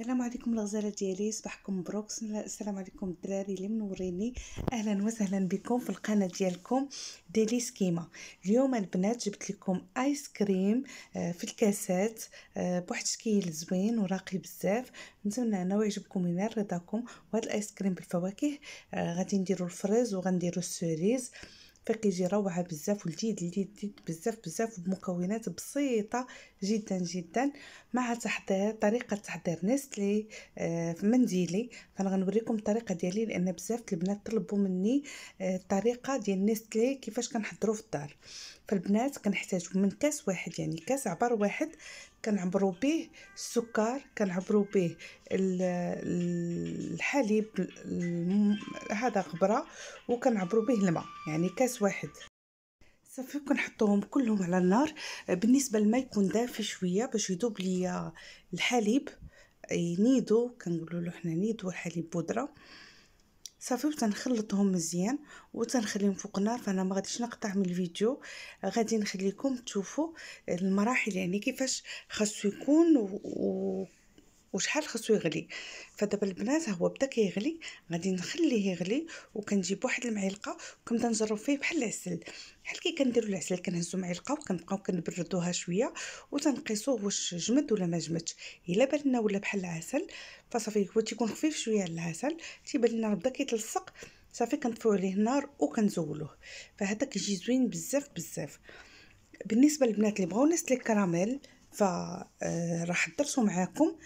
السلام عليكم الغزاله ديالي صباحكم مبروك السلام عليكم الدراري اللي منوريني اهلا وسهلا بكم في القناه ديالكم ديلي سكيما اليوم البنات جبت لكم ايس كريم آه، في الكاسات آه، بواحد الشكل زوين وراقي بزاف نتمنى انا يعجبكم ينال رضاكم وهذا الايس كريم بالفواكه آه، غادي نديرو الفريز وغنديرو السوريز فيه يجي روعه بزاف والجيد الجديد بزاف بزاف بمكونات بسيطه جدا جدا مع تحضير طريقه تحضير نستلي آه منديلي فانا غنوريكم الطريقه ديالي لان بزاف البنات طلبوا مني آه الطريقه ديال نستلي كيفاش كنحضروا في الدار فالبنات كنحتاجوا من كاس واحد يعني كاس عبر واحد كنعبروا به السكر كنعبروا به الحليب هذا غبره وكنعبروا به الماء يعني كاس واحد صافي كنحطوهم كلهم على النار بالنسبه للماء يكون دافي شويه باش يذوب ليا الحليب نيدو كنقولوا له حنا نيدو الحليب بودره صافي وتنخلطهم مزيان وتنخليهم فوق النار فانا ما غاديش نقطع من الفيديو غادي نخليكم تشوفوا المراحل يعني كيفاش خاصو يكون و... وشحال خصو يغلي فدابا البنات هو بدا كيغلي غادي نخليه يغلي وكنجيب واحد المعلقه وكنبدا نجرب فيه بحال العسل بحال كي كنديروا العسل كنهزو معلقه وكنبقاو كنبردوها شويه وتنقيسوا واش جمد ولا ما جمدش الا بان لنا ولا بحال العسل فصافي هو تيكون خفيف شويه على العسل تيبان لنا بدا كيتلصق صافي كنطفيو عليه النار وكنزولوه فهذا كيجي زوين بزاف بزاف بالنسبه للبنات اللي بغاو ناس الكراميل فراح درتو معاكم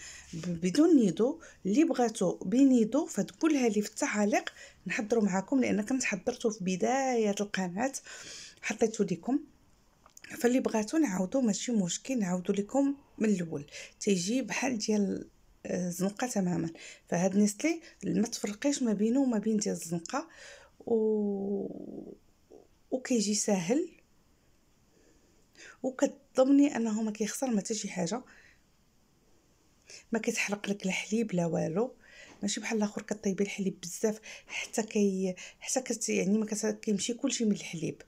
بدون نيدو اللي بغاتو بنيدو فتقولها لي في التعاليق نحضروا معاكم لان كنت حضرته في بدايه القناه حطيته لكم فاللي بغاتو نعاودو ماشي مشكل نعاودو لكم من الاول تيجي بحال ديال آه، الزنقه تماما فهاد نيسلي ما تفرقيش ما بينه وما بين ديال الزنقه و وكيجي ساهل وكت ضمني انه ما كيخسر ما حتى شي حاجه ما كتحرق لك لا حليب لا والو ماشي بحال الاخر كطيبي الحليب بزاف حتى كي حتى كت يعني ما كيمشي كلشي من الحليب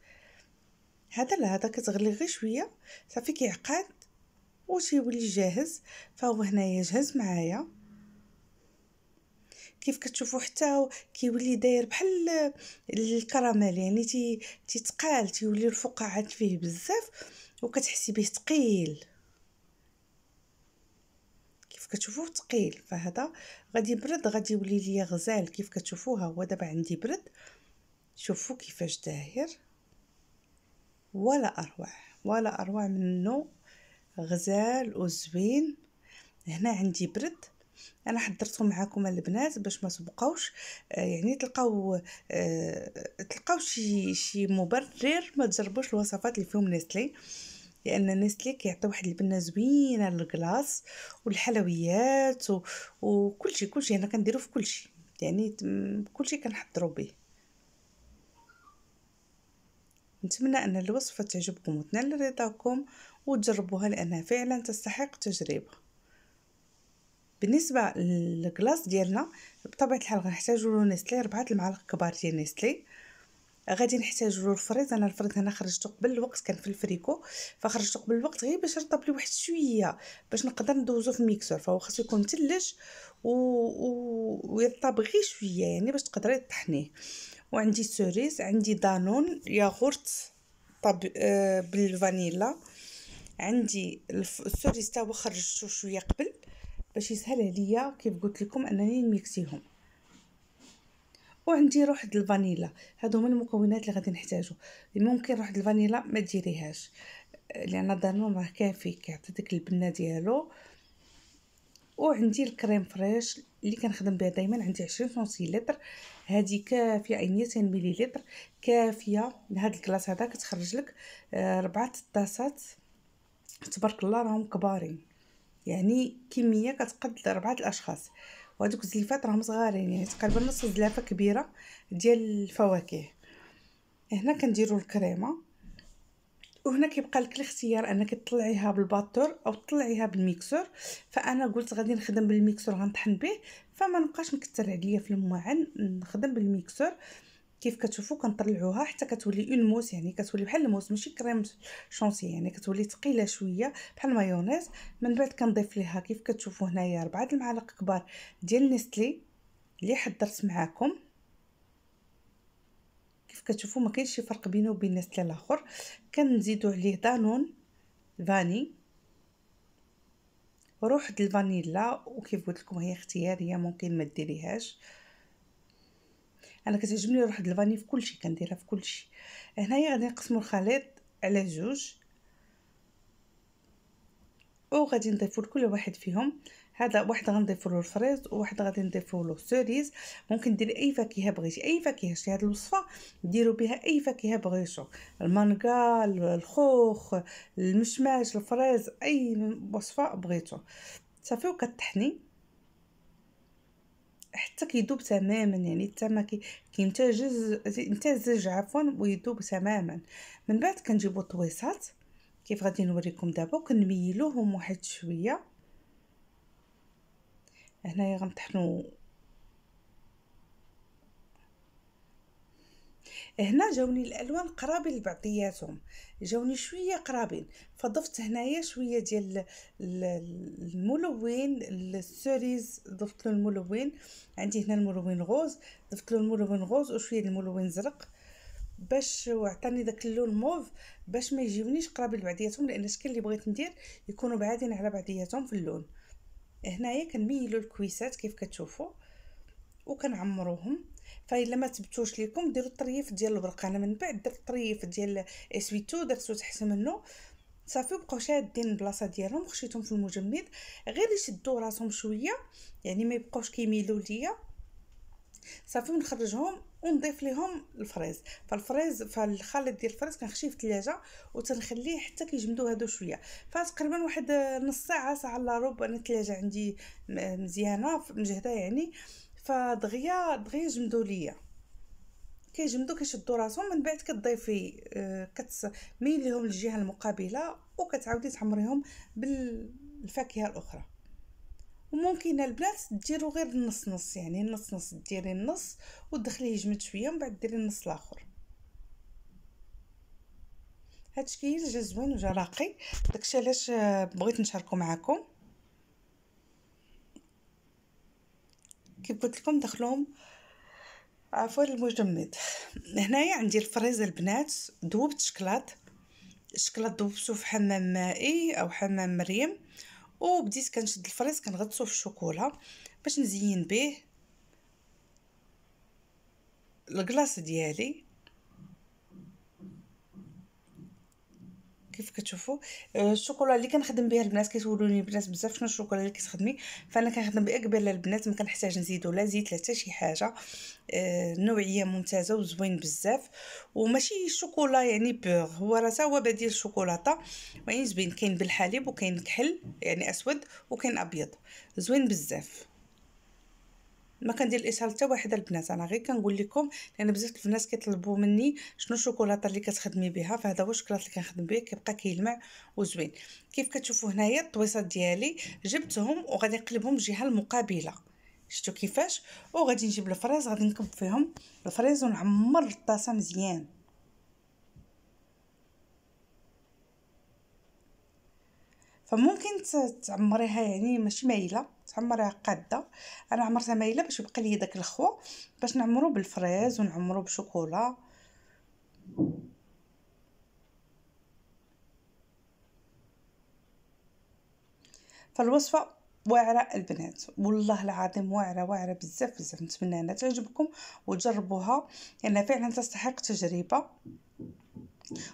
هذا لا هذا كتغلي غير شويه صافي كيعقد تيولي جاهز فهو هنايا جاهز معايا كيف كتشوفوا حتى كيولي داير بحال الكراميل يعني تي تيتقال تيولي الفقاعات فيه بزاف وكتحسي به ثقيل كيف كتشوفوه ثقيل فهذا غادي يبرد غادي يولي ليا غزال كيف كتشوفوها هو دابا عندي برد شوفوا كيفاش داير ولا اروع ولا اروع منه غزال وزوين هنا عندي برد انا حضرته معكم البنات باش ما تبقاوش آه، يعني تلقاو آه، تلقاو شي شي مبرر ما تجربوش الوصفات اللي فيهم نيسلي لان نسلي كيعطي واحد البنه زوينه للكلاص والحلويات و... كل كلشي انا كنديرو في كلشي يعني كلشي كنحضروا به نتمنى ان الوصفه تعجبكم وتنال رضاكم وتجربوها لانها فعلا تستحق تجربه بالنسبه للكلاص ديالنا بطبيعه الحال غنحتاجوا له نسلي 4 المعالق كبار ديال نسلي غادي نحتاجو الفريز انا الفريز هنا خرجته قبل الوقت كان في الفريكو فخرجته قبل الوقت غير باش رطب لي واحد شويه باش نقدر ندوزو في الميكسور فهو خاصو يكون ثلج و... و... ويرطب غير شويه يعني باش تقدري تطحنيه وعندي سوريز عندي دانون ياغورت طب آه بالفانيلا عندي السوريز تا هو خرجته شويه قبل باش يسهل عليا كيف قلت لكم انني نميكسيهم وعندي روح الفانيلا هادو هما المكونات اللي غادي نحتاجو ممكن روح الفانيلا ما ديريهاش لان دانون راه كافي كيعطي ديك البنه ديالو وعندي الكريم فريش اللي كنخدم بها دائما عندي 20 سنتيلتر هذه كافيه اي 200 مليلتر كافيه لهاد الكلاس هذا كتخرج لك آه، ربعه الطاسات تبارك الله راهم كبارين يعني كميه كتقد لربعه الاشخاص وهذوك الزليفات راهم صغارين يعني تقريبا نص زلافه كبيره ديال الفواكه هنا كنديروا الكريمه وهنا كيبقى لك الاختيار انك تطلعيها بالباتور او تطلعيها بالميكسور فانا قلت غادي نخدم بالميكسور غنطحن به فما نبقاش نكثر عليا في الماعن نخدم بالميكسور كيف كتشوفوا كنطلعوها حتى كتولي اون موس يعني كتولي بحال الموس ماشي كريم شونسي يعني كتولي ثقيله شويه بحال مايونيز من بعد كنضيف ليها كيف كتشوفوا هنايا د المعالق كبار ديال نستلي اللي حضرت معاكم كيف كتشوفوا ما كاينش شي فرق بينه وبين نستلي الاخر كنزيدوا عليه دانون فاني روح د الفانيلا وكيف قلت لكم هي اختياريه ممكن ما ديريهاش انا كتعجبني نروح الفاني في كلشي كنديرها في كلشي هنايا غادي نقسمو الخليط على جوج وغادي نضيفو لكل واحد فيهم هذا واحد غنضيفو له الفريز وواحد غادي نضيفو له السوريز ممكن ديري اي فاكهه بغيتي اي فاكهه شتي هذه الوصفه ديروا بها اي فاكهه بغيتو المانغا الخوخ المشماش الفريز اي وصفه بغيتو صافي وكتحني حتى كيذوب تماما يعني التما كيمتزج يمتزج عفوا ويذوب تماما من بعد كنجيبو الطويصات كيف غادي نوريكم دابا كنميلوهم واحد شويه هنايا غنطحنو هنا جاوني الالوان قرابين لبعضياتهم جاوني شويه قرابين فضفت هنايا شويه ديال الملون السوريز ضفت له الملون عندي هنا الملون غوز ضفت له الملون غوز وشويه الملون زرق باش وعطاني داك اللون موف باش ما يجيونيش قرابين لبعضياتهم لان الشكل اللي بغيت ندير يكونوا بعادين على بعضياتهم في اللون هنايا كنميلوا الكويسات كيف كتشوفوا وكنعمروهم فالا ما تبتوش ليكم ديروا الطريف ديال انا من بعد درت الطريف ديال اسويتو درتو تحت منه صافي وبقاو شادين البلاصه ديالهم خشيتهم في المجمد غير يشدوا راسهم شويه يعني ما يبقاوش كيميلوا ليا صافي ونخرجهم ونضيف ليهم الفريز فالفريز فالخليط ديال الفريز كنخشيه في الثلاجه وتنخليه حتى كيجمدوا هادو شويه فتقريبا واحد نص ساعه ساعه الا ربع انا الثلاجه عندي مزيانه مجهده يعني فدغيا دغيا جمدو ليا كيجمدو كيشدو راسهم من بعد كتضيفي آه، كتس كتميل ليهم الجهه المقابله وكتعاودي تحمريهم بالفاكهه الاخرى وممكن البنات ديروا غير النص نص يعني النص نص ديري النص ودخليه يجمد شويه من بعد ديري النص الاخر هادشي كاين جا زوين وجا راقي داكشي علاش آه، بغيت نشاركو معكم كيف قلت لكم دخلهم عفوا المجمد هنايا عندي الفريز البنات دوبت شكلاط الشكلاط دوبتو في حمام مائي او حمام مريم وبديت كنشد الفريز كنغطسو في الشوكولا باش نزين به الكلاص ديالي كيف كتشوفوا آه، الشوكولا اللي كنخدم بها البنات كيسولوني البنات بزاف شنو الشوكولا اللي كتخدمي فانا كنخدم بها للبنات البنات ما كنحتاج نزيدو لا زيت لا حتى شي حاجه آه، نوعيه ممتازه وزوين بزاف وماشي الشوكولا يعني بيغ هو راه هو بديل الشوكولاته يعني زوين كاين بالحليب وكاين كحل يعني اسود وكاين ابيض زوين بزاف ما كندير الاسهال حتى واحد البنات انا غير كنقول لكم لان بزاف الناس كيطلبوا مني شنو الشوكولاته اللي كتخدمي بها فهذا هو الشوكولاته اللي كنخدم به كيبقى كيلمع وزوين كيف كتشوفوا هنايا الطويصات ديالي جبتهم وغادي نقلبهم الجهه المقابله شفتوا كيفاش وغادي نجيب الفريز غادي نكب فيهم الفريز ونعمر الطاسه مزيان فممكن تعمريها يعني ماشي مايله تعمرها قاده انا عمرتها مايله باش يبقى لي داك الخو باش نعمرو بالفريز ونعمرو بشوكولا فالوصفه واعره البنات والله العظيم واعره واعره بزاف بزاف نتمنى انها تعجبكم وتجربوها لانها يعني فعلا تستحق تجربه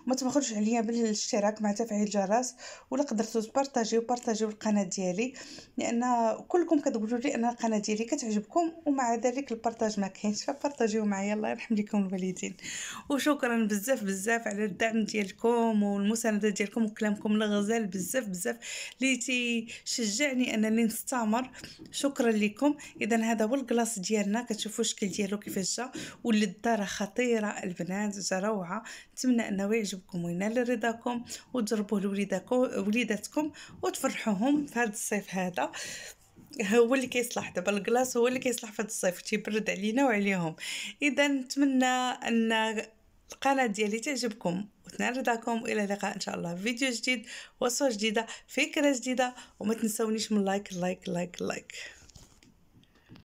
وما تبخلوش عليا بالاشتراك مع تفعيل الجرس ولا قدرتو تبارطاجيو بارطاجيو القناه ديالي لان كلكم كتقولوا لي ان القناه ديالي كتعجبكم ومع ذلك البارطاج ما كاينش فبارطاجيو معايا الله يرحم ليكم الوالدين وشكرا بزاف بزاف على الدعم ديالكم والمسانده ديالكم وكلامكم الغزال بزاف بزاف اللي تيشجعني انني نستمر شكرا لكم اذا هذا هو الكلاص ديالنا كتشوفوا الشكل ديالو كيفاش جا واللذه راه خطيره البنات روعه نتمنى انه تنساو يعجبكم وينال رضاكم وتجربوه لوليداتكم وليداتكم وتفرحوهم في هذا الصيف هذا هو اللي كيصلح دابا الكلاص هو اللي كيصلح في هذا الصيف تيبرد علينا وعليهم اذا نتمنى ان القناه ديالي تعجبكم وتنال رضاكم الى اللقاء ان شاء الله في فيديو جديد وصفه جديده فكره جديده وما تنسونيش من لايك لايك لايك لايك